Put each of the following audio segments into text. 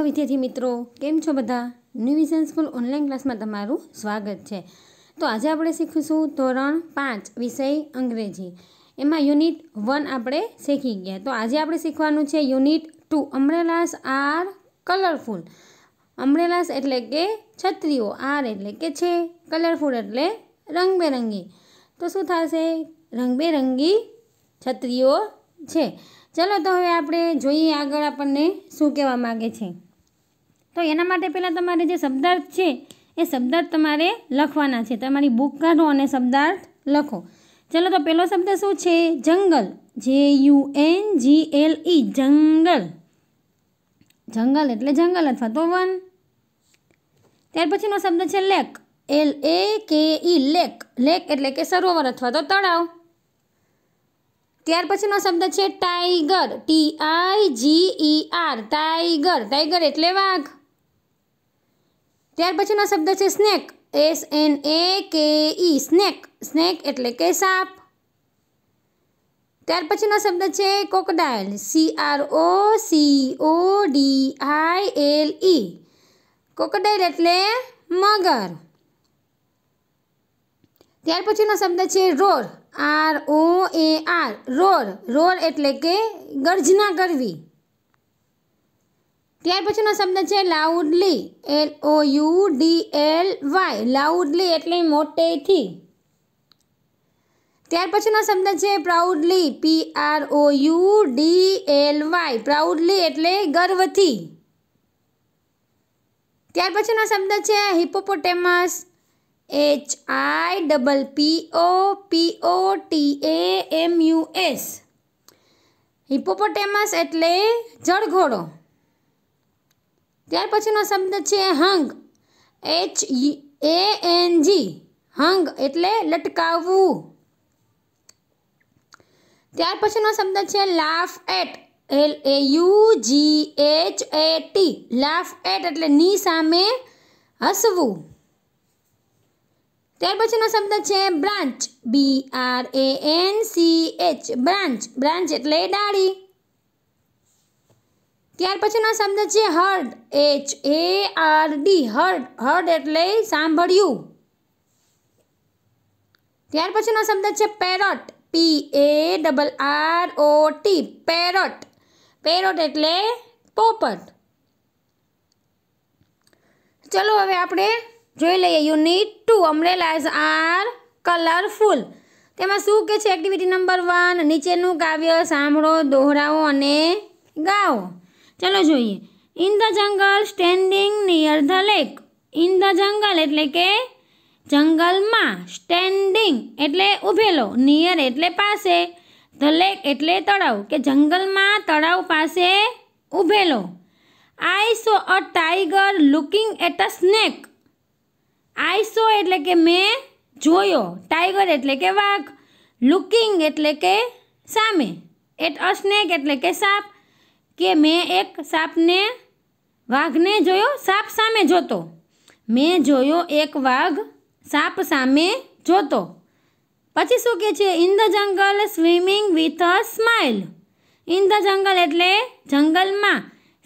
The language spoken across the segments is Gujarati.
હેલો વિદ્યાર્થી મિત્રો કેમ છો બધા ન્યૂ વિઝન સ્કૂલ ઓનલાઈન ક્લાસમાં તમારું સ્વાગત છે તો આજે આપણે શીખીશું ધોરણ પાંચ વિષય અંગ્રેજી એમાં યુનિટ વન આપણે શીખી ગયા તો આજે આપણે શીખવાનું છે unit two umbrellas are colourful umbrellas એટલે કે છત્રીઓ આર એટલે કે છે કલરફુલ એટલે રંગબેરંગી તો શું થશે રંગબેરંગી છત્રીઓ છે ચલો તો હવે આપણે જોઈએ આગળ આપણને શું કહેવા માગે છે તો એના માટે પહેલાં તમારે જે શબ્દાર્થ છે એ શબ્દાર્થ તમારે લખવાના છે તમારી બુક કાઢો અને શબ્દાર્થ લખો ચલો તો પહેલો શબ્દ શું છે jungle J U N G L E jungle jungle એટલે જંગલ અથવા તો વન ત્યાર પછીનો શબ્દ છે લેક એલ એ કે ઈ લેક લેક એટલે કે સરોવર અથવા તો તળાવ ત્યાર પછીનો શબ્દ છે tiger T I G E R tiger tiger એટલે વાઘ ત્યાર પછીનો શબ્દ છે snake S N A K E snake snake એટલે કે સાપ ત્યાર પછીનો શબ્દ છે કોકડાઈલ C R O C O D I L E કોકડાઈલ એટલે મગર ત્યાર પછીનો શબ્દ છે roar R O A R roar roar એટલે કે ગર્જના કરવી ત્યાર પછીનો શબ્દ છે loudly L O U D L Y loudly એટલે મોટેથી ત્યાર પછીનો શબ્દ છે proudly P R O U D L Y proudly એટલે ગર્વથી ત્યાર પછીનો શબ્દ છે hippopotamus H I double P O P O T A M U S hippopotamus એટલે જળઘોડો ત્યાર પછીનો શબ્દ છે હંગ એચ એ એન જી હંગ એટલે લટકાવવું ત્યાર પછીનો શબ્દ છે laugh at L A U G H A T laugh at એટલે ની સામે હસવું ત્યાર પછીનો શબ્દ છે branch B R A N C H branch branch એટલે ડાળી ત્યાર પછીનો શબ્દ છે heard H A R D heard heard એટલે સાંભળ્યું ત્યાર પછીનો શબ્દ છે parrot P A double R O T parrot parrot એટલે પોપટ ચલો હવે આપણે જોઈ લઈએ unit two umbrellas are colourful તેમાં શું કે છે એક્ટિવિટી નંબર વન નીચેનું કાવ્ય સાંભળો દોહરાવો અને ગાઓ ચાલો જોઈએ in the jungle standing near the lake in the jungle એટલે કે જંગલમાં સ્ટેન્ડિંગ એટલે ઊભેલો નિયર એટલે પાસે ધ લેક એટલે તળાવ કે જંગલમાં તળાવ પાસે ઊભેલો I saw a tiger looking at a snake I saw એટલે કે મેં જોયો ટાઈગર એટલે કે વાઘ લુકિંગ એટલે કે સામે એટ અ સ્નેક એટલે કે સાપ કે મે એક સાપ ને વાઘ ને જોયો સાપ સામે જોતો મે જોયો એક વાઘ સાપ સામે જોતો પછી શું કહે છે in the jungle swimming with a smile in the jungle એટલે જંગલ માં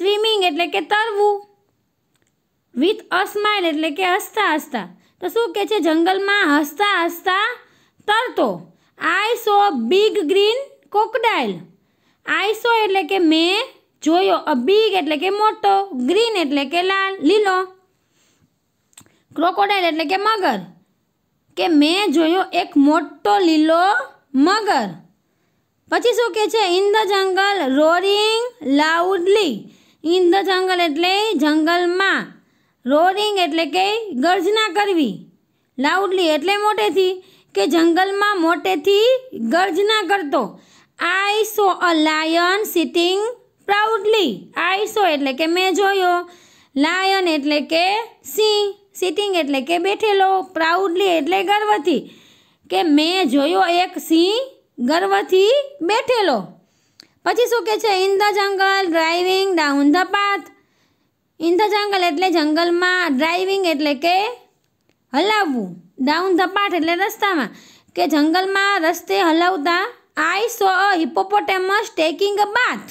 સ્વિમિંગ એટલે કે તરવું વિથ અ સ્માઈલ એટલે કે હસતા હસતા તો શું કહે છે જંગલ માં હસતા હસતા તરતો I saw a big green crocodile I saw એટલે કે મેં જોયો અ બિગ એટલે કે મોટો ગ્રીન એટલે કે લાલ લીલો ક્રોકોડાઇલ એટલે કે મગર કે મેં જોયો એક મોટો લીલો મગર પછી શું કહે છે in the jungle roaring loudly in the jungle એટલે જંગલમાં રોરિંગ એટલે કે ગર્જના કરવી લાઉડલી એટલે મોટેથી કે જંગલમાં મોટેથી ગર્જના કરતો i saw a lion sitting proudly i saw એટલે કે મે જોયો लायन એટલે કે સિંહ સિટિંગ એટલે કે બેઠેલો પ્રાઉડલી એટલે ગર્વથી કે મે જોયો એક સિંહ ગર્વથી બેઠેલો પછી શું કહે છે in the jungle driving down the path in the jungle એટલે જંગલમાં ડ્રાઇવિંગ એટલે કે હલાવવું ડાઉન ધ પાથ એટલે રસ્તામાં કે જંગલમાં રસ્તે હલાવતા આઈ saw a hippopotamus taking a bath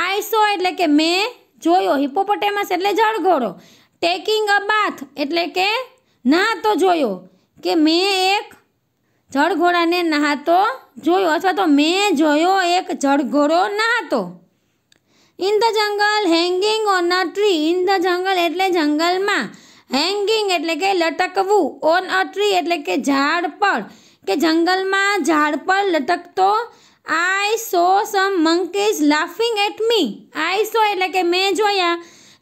I saw એટલે કે મેં જોયો હિપોપોટેમસ એટલે જળઘોડો ટેકિંગ અ બાથ એટલે કે નહાતો જોયો કે મેં એક જળઘોડાને નહાતો જોયો અથવા તો મેં જોયો એક જળઘોડો નહાતો in the jungle hanging on a tree in the jungle એટલે જંગલમાં હેંગિંગ એટલે કે લટકવું ઓન અ ટ્રી એટલે કે ઝાડ પર કે જંગલમાં ઝાડ પર લટકતો I saw some monkeys laughing at me I saw એટલે કે મેં જોયા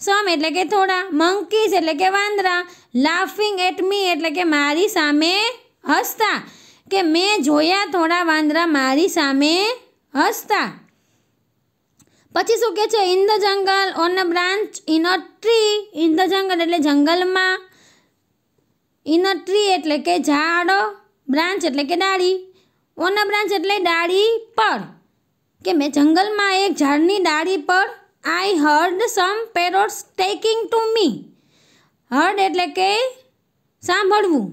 સમ એટલે કે થોડા મંકીઝ એટલે કે વાંદરા લાફિંગ એટ મી એટલે કે મારી સામે હસતા કે મેં જોયા થોડા વાંદરા મારી સામે હસતા પછી શું કે છે in the jungle on a branch in a tree in the jungle એટલે જંગલમાં ઇન અ ટ્રી એટલે કે ઝાડ બ્રાન્ચ એટલે કે ડાળી ઓન અ બ્રાન્ચ એટલે ડાળી પર કે મેં જંગલમાં એક ઝાડની ડાળી પર I heard some parrots talking to me heard એટલે કે સાંભળવું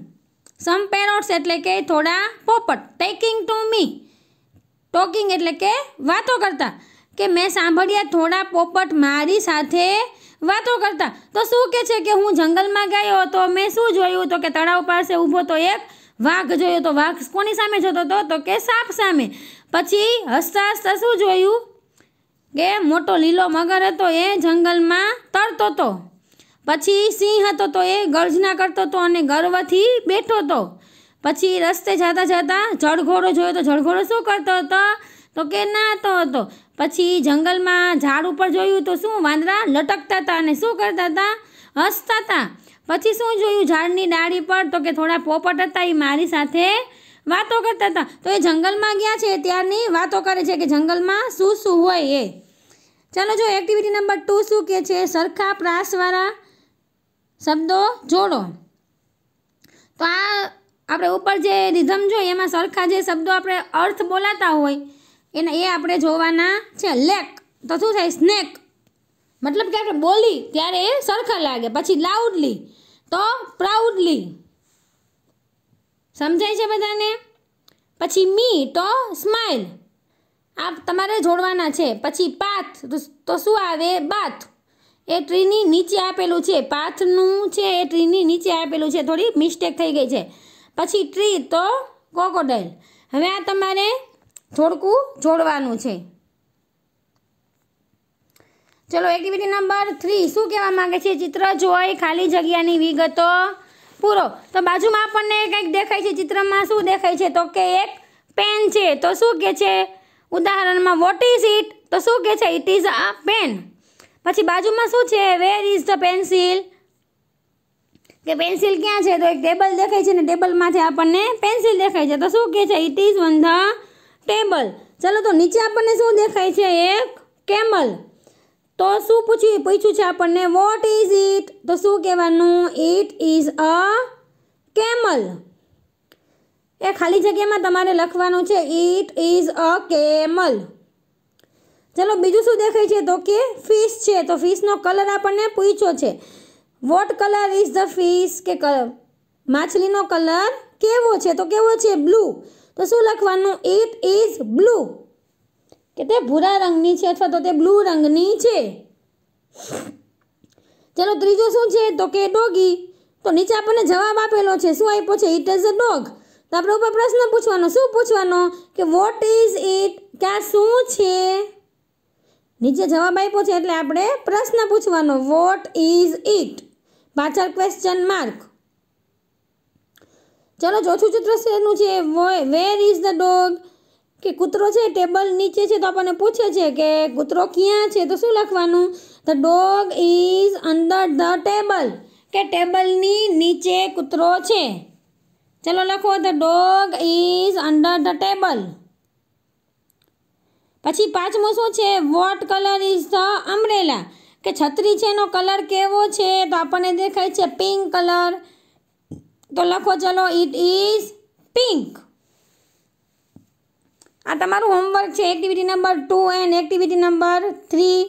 સમ પેરોટ્સ એટલે કે થોડા પોપટ ટેકિંગ ટુ મી ટોકિંગ એટલે કે વાતો કરતા કે મેં સાંભળ્યા થોડા પોપટ મારી સાથે વાતો કરતા તો શું કે છે કે હું જંગલમાં ગયો તો મેં શું જોયું તો કે તળાવ પાસે ઊભો તો એક વાઘ જોયો તો વાઘ કોની સામે જોતો હતો તો કે સાપ સામે પછી હસતા હસતા શું જોયું કે મોટો લીલો મગર હતો એ જંગલમાં તરતો હતો પછી સિંહ હતો તો એ ગર્જના કરતો હતો અને ગર્વથી બેઠો હતો પછી રસ્તે જતા જતા જળઘોડો જોયો તો જળઘોડો શું કરતો હતો તો કે નાતો હતો પછી જંગલમાં ઝાડ ઉપર જોયું તો શું વાંદરા લટકતા હતા અને શું કરતા હતા હસતા હતા પછી શું જોયું ઝાડની ડાળી પર તો કે થોડા પોપટ હતા એ મારી સાથે વાતો કરતા હતા તો એ જંગલમાં ગયા છે ત્યારની વાતો કરે છે કે જંગલમાં શું શું હોય એ ચાલો જો એક્ટિવિટી નંબર ટુ શું કે છે સરખા પ્રાસવાળા શબ્દો જોડો તો આ આપણે ઉપર જે રિધમ જોઈએ એમાં સરખા જે શબ્દો આપણે અર્થ બોલાતા હોય એને એ આપણે જોવાના છે લેક તો શું થાય સ્નેક મતલબ કે આપણે બોલી ત્યારે એ સરખા લાગે પછી લાઉડલી તો પ્રાઉડલી સમજાય છે બધાને પછી મી તો સ્માઇલ આ તમારે જોડવાના છે પછી પાથ તો શું આવે બાથ એ ટ્રીની નીચે આપેલું છે પાથનું છે એ ટ્રીની નીચે આપેલું છે થોડી મિસ્ટેક થઈ ગઈ છે પછી ટ્રી તો કોકોડાઇલ હવે આ તમારે જોડકું જોડવાનું છે ચલો એક્ટિવિટી નંબર થ્રી શું કહેવા માગે છે ચિત્ર જોઈ ખાલી જગ્યાની વિગતો પૂરો તો બાજુમાં આપણને કંઈક દેખાય છે ચિત્રમાં શું દેખાય છે તો કે એક પેન છે તો શું કહે છે ઉદાહરણમાં વોટ ઇઝ ઇટ તો શું કહે છે ઇટ ઇઝ અ પેન પછી બાજુમાં શું છે વેર ઇઝ ધ પેન્સિલ કે પેન્સિલ ક્યાં છે તો એક ટેબલ દેખાય છે ને ટેબલમાંથી આપણને પેન્સિલ દેખાય છે તો શું કહે છે it is on the table ચલો તો નીચે આપણને શું દેખાય છે એક કેમલ તો શું પૂછ્યું પૂછ્યું છે આપણને વોટ ઇઝ ઇટ તો શું કહેવાનું ઇટ ઇઝ અ કેમલ એ ખાલી જગ્યામાં તમારે લખવાનું છે ઇટ ઇઝ અ કેમલ ચલો બીજું શું દેખાય છે તો કે ફિશ છે તો ફિશનો કલર આપણને પૂછ્યો છે what colour is the fish કે માછલીનો કલર કેવો છે તો કેવો છે બ્લુ તો શું લખવાનું ઇટ ઇઝ બ્લુ કે તે ભૂરા રંગની છે અથવા તો તે બ્લુ રંગની છે ચલો ત્રીજો શું છે તો કે ડોગી તો નીચે આપણને જવાબ આપેલો છે શું આપ્યો છે ઇટ ઇઝ અ ડોગ તો આપણે ઉપર પ્રશ્ન પૂછવાનો શું પૂછવાનો કે વોટ ઇઝ ઇટ ક્યાં શું છે નીચે જવાબ આપ્યો છે એટલે આપણે પ્રશ્ન પૂછવાનો વોટ ઇઝ ઇટ પાછળ ક્વેશ્ચન માર્ક ચલો ચોથું ચિત્ર શેનું છે વેર ઇઝ ધ ડોગ કે કૂતરો છે ટેબલ નીચે છે તો આપણને પૂછે છે કે કૂતરો ક્યાં છે તો શું લખવાનું the dog is under the table કે ટેબલની નીચે કૂતરો છે ચલો લખો the dog is under the table પછી પાંચમું શું છે what colour is the umbrella કે છત્રી છે એનો કલર કેવો છે તો આપણને દેખાય છે પિંક કલર તો લખો ચલો ઇટ ઇઝ પિંક તમારું હોમવર્ક છે activity number two and activity number three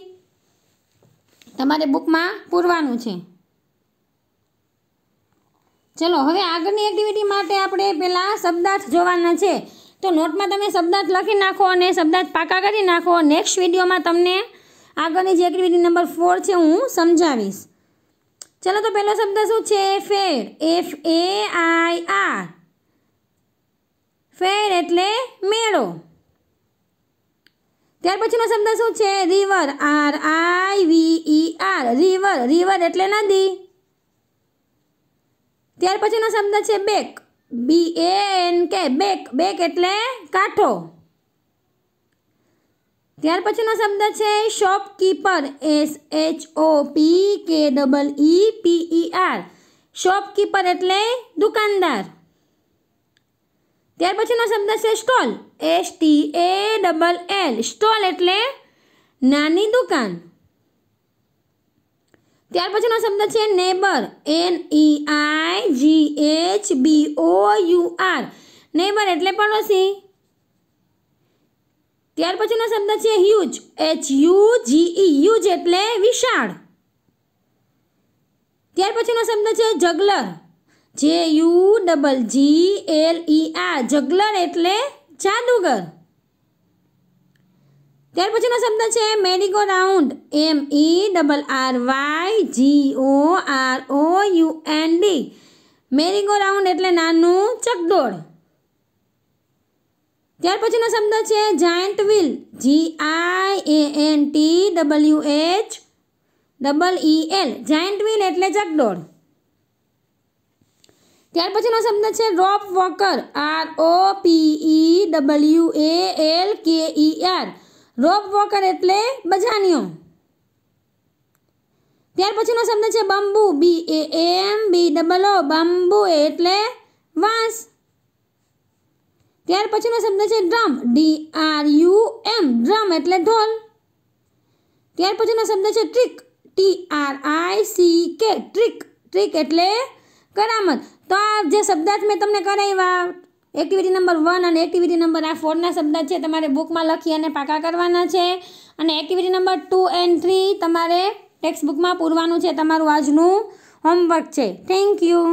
તમારે બુકમાં પૂરવાનું છે ચલો હવે આગળની એક્ટિવિટી માટે આપણે પહેલાં શબ્દાર્થ જોવાના છે તો નોટમાં તમે શબ્દાર્થ લખી નાખો અને શબ્દાર્થ પાકા કરી નાખો નેક્સ્ટ વિડીયોમાં તમને આગળની જે એક્ટિવિટી નંબર ફોર છે હું સમજાવીશ ચલો તો પહેલો શબ્દ શું છે ફેર એફ એ આઈ આર ફેર એટલે મેળો ત્યાર પછીનો શબ્દ શું છે river R I V E R river river એટલે નદી ત્યાર પછીનો શબ્દ છે bank B A N K bank bank એટલે કાંઠો ત્યાર પછીનો શબ્દ છે shopkeeper S H O P K double E P E R shopkeeper એટલે દુકાનદાર ત્યાર પછીનો શબ્દ છે stall S T A double L stall એટલે નાની દુકાન ત્યાર પછીનો શબ્દ છે neighbour N E I G H B O U R neighbour એટલે પડોશી ત્યાર પછીનો શબ્દ છે huge H U G E huge એટલે વિશાળ ત્યાર પછીનો શબ્દ છે juggler J U double G L E R juggler એટલે જાદુગર ત્યાર પછીનો શબ્દ છે merry go round M E e double R Y G O R O U N D merry go round એટલે નાનું ચકડોળ ત્યાર પછીનો શબ્દ છે giant wheel G I A N T W H double e E L giant wheel એટલે ચકડોળ తరుబచిన શબ્દ છે rope walker R O P E W A L K E R rope walker એટલે મજાનિયો ત્યાર પછીનો શબ્દ છે bamboo B A M B O bamboo એટલે વાંસ ત્યાર પછીનો શબ્દ છે drum D R U M drum એટલે ઢોલ ત્યાર પછીનો શબ્દ છે trick T R I C K trick trick એટલે કરામત તો આ જે શબ્દાર્થ મેં તમને કરાવ્યા એક્ટિવિટી નંબર વન અને એક્ટિવિટી નંબર આ ફોરના શબ્દ છે તમારે બુકમાં લખી અને પાકા કરવાના છે અને activity number two and three તમારે ટેક્સ્ટ બુકમાં પૂરવાનું છે તમારું આજનું હોમવર્ક છે થેન્ક યુ